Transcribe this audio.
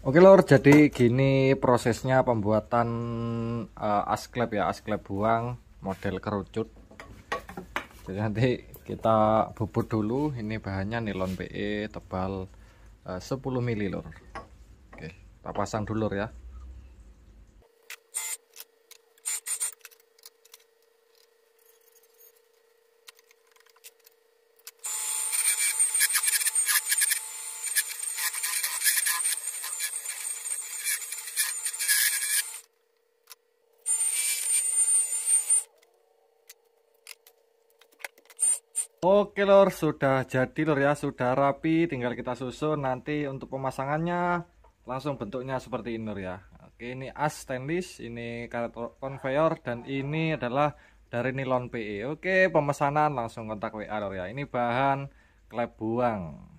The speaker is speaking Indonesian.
Oke lor, jadi gini prosesnya pembuatan uh, eh, asklep ya, asklep buang model kerucut. Jadi nanti kita bubur dulu, ini bahannya nilon PE tebal eh, uh, 10 mili lor. Oke, kita pasang dulu ya. Oke lor, sudah jadi lor ya, sudah rapi, tinggal kita susun nanti untuk pemasangannya langsung bentuknya seperti ini lor ya. Oke, ini as stainless, ini karet conveyor dan ini adalah dari nilon PE. Oke, pemesanan langsung kontak WA lor ya. Ini bahan klep buang.